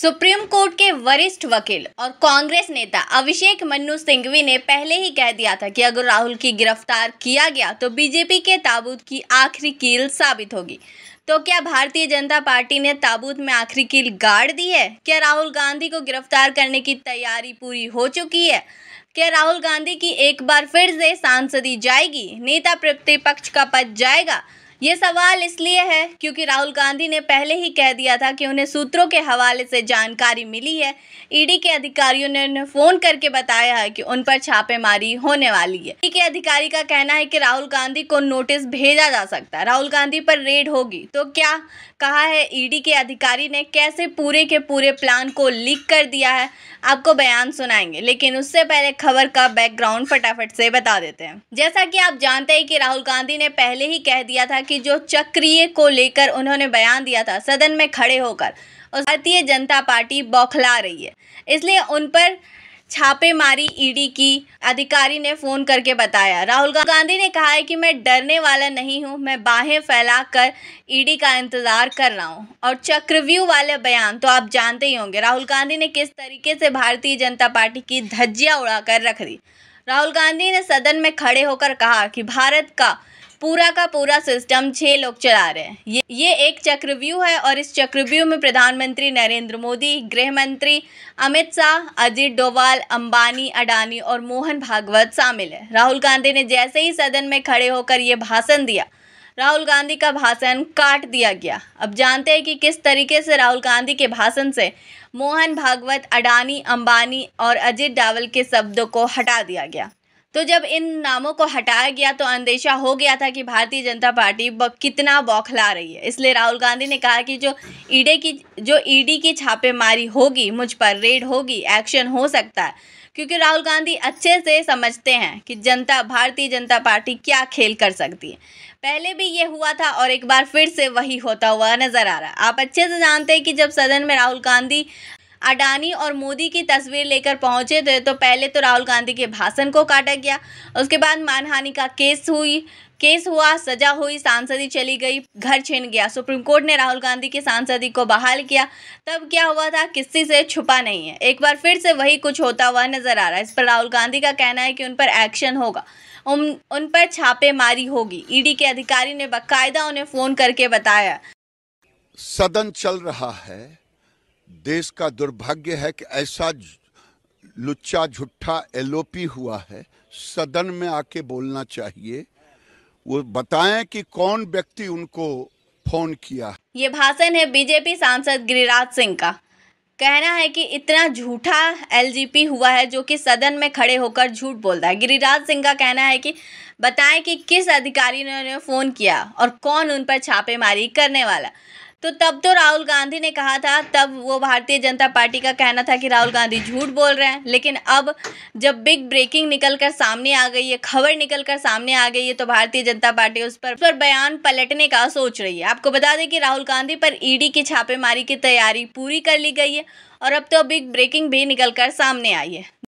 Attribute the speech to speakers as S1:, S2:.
S1: supreme court के वरिष्ठ वकील और कांग्रेस नेता अभिषेक मनु सिंघवी ने पहले ही कह दिया था कि अगर राहुल की गिरफ्तार किया गया तो बीजेपी के ताबूत की आखिरी कील साबित होगी तो क्या भारतीय जनता पार्टी ने ताबूत में आखिरी कील गाड़ दी है क्या राहुल गांधी को गिरफ्तार करने की तैयारी पूरी हो चुकी है क्या राहुल गांधी की एक बार फिर से सांसदी जाएगी नेता प्रतिपक्ष का पद जाएगा ये सवाल इसलिए है क्योंकि राहुल गांधी ने पहले ही कह दिया था कि उन्हें सूत्रों के हवाले से जानकारी मिली है ईडी e के अधिकारियों ने उन्हें फ़ोन करके बताया है कि उन पर छापेमारी होने वाली है ईडी e के अधिकारी का कहना है कि राहुल गांधी को नोटिस भेजा जा सकता है राहुल गांधी पर रेड होगी तो क्या कहा है ईडी e के अधिकारी ने कैसे पूरे के पूरे प्लान को लीक कर दिया है आपको बयान सुनाएंगे लेकिन उससे पहले खबर का बैकग्राउंड फटाफट से बता देते हैं जैसा कि आप जानते हैं कि राहुल गांधी ने पहले ही कह दिया था कि जो चक्रीय को लेकर उन्होंने बयान दिया था सदन में खड़े होकर और भारतीय जनता पार्टी बौखला रही है इसलिए उन पर छापेमारी ईडी की अधिकारी ने फोन करके बताया राहुल गांधी ने कहा है कि मैं डरने वाला नहीं हूं मैं बाहें फैलाकर ईडी का इंतजार कर रहा हूं और चक्रव्यूह वाले बयान तो आप जानते ही होंगे राहुल गांधी ने किस तरीके से भारतीय जनता पार्टी की धज्जियां उड़ाकर रख दी राहुल गांधी ने सदन में खड़े होकर कहा कि भारत का पूरा का पूरा सिस्टम छः लोग चला रहे हैं ये ये एक चक्रव्यूह है और इस चक्रव्यूह में प्रधानमंत्री नरेंद्र मोदी गृह मंत्री अमित शाह अजीत डोवाल अंबानी अडानी और मोहन भागवत शामिल है राहुल गांधी ने जैसे ही सदन में खड़े होकर ये भाषण दिया राहुल गांधी का भाषण काट दिया गया अब जानते हैं कि किस तरीके से राहुल गांधी के भाषण से मोहन भागवत अडानी अंबानी और अजीत डावल के शब्दों को हटा दिया गया तो जब इन नामों को हटाया गया तो अंदेशा हो गया था कि भारतीय जनता पार्टी कितना बौखला रही है इसलिए राहुल गांधी ने कहा कि जो ईडी की जो ईडी की छापेमारी होगी मुझ पर रेड होगी एक्शन हो सकता है क्योंकि राहुल गांधी अच्छे से समझते हैं कि जनता भारतीय जनता पार्टी क्या खेल कर सकती है पहले भी ये हुआ था और एक बार फिर से वही होता हुआ नज़र आ रहा है आप अच्छे से जानते हैं कि जब सदन में राहुल गांधी अडानी और मोदी की तस्वीर लेकर पहुंचे थे तो पहले तो राहुल गांधी के भाषण को काटा गया उसके बाद मानहानि का केस हुई केस हुआ सजा हुई सांसदी चली गई घर छिन गया सुप्रीम कोर्ट ने राहुल गांधी की सांसदी को बहाल किया तब क्या हुआ था किसी से छुपा नहीं है एक बार फिर से वही कुछ होता हुआ नजर आ रहा है इस पर राहुल गांधी का कहना है कि उन पर एक्शन होगा उन उन पर छापेमारी होगी ईडी के अधिकारी ने बाकायदा उन्हें फोन करके बताया सदन चल रहा है देश का दुर्भाग्य है कि ऐसा लुच्चा झुट्ठा एलओपी हुआ है सदन में आके बोलना चाहिए वो बताएं कि कौन व्यक्ति उनको फोन किया ये भाषण है बीजेपी सांसद गिरिराज सिंह का कहना है कि इतना झूठा एलजीपी हुआ है जो कि सदन में खड़े होकर झूठ बोल रहा है गिरिराज सिंह का कहना है कि बताएं कि किस अधिकारी ने उन्हें फ़ोन किया और कौन उन पर छापेमारी करने वाला तो तब तो राहुल गांधी ने कहा था तब वो भारतीय जनता पार्टी का कहना था कि राहुल गांधी झूठ बोल रहे हैं लेकिन अब जब बिग ब्रेकिंग निकल कर सामने आ गई है खबर निकल कर सामने आ गई है तो भारतीय जनता पार्टी उस पर उस पर बयान पलटने का सोच रही है आपको बता दें कि राहुल गांधी पर ईडी e की छापेमारी की तैयारी पूरी कर ली गई है और अब तो बिग ब्रेकिंग भी निकल कर सामने आई है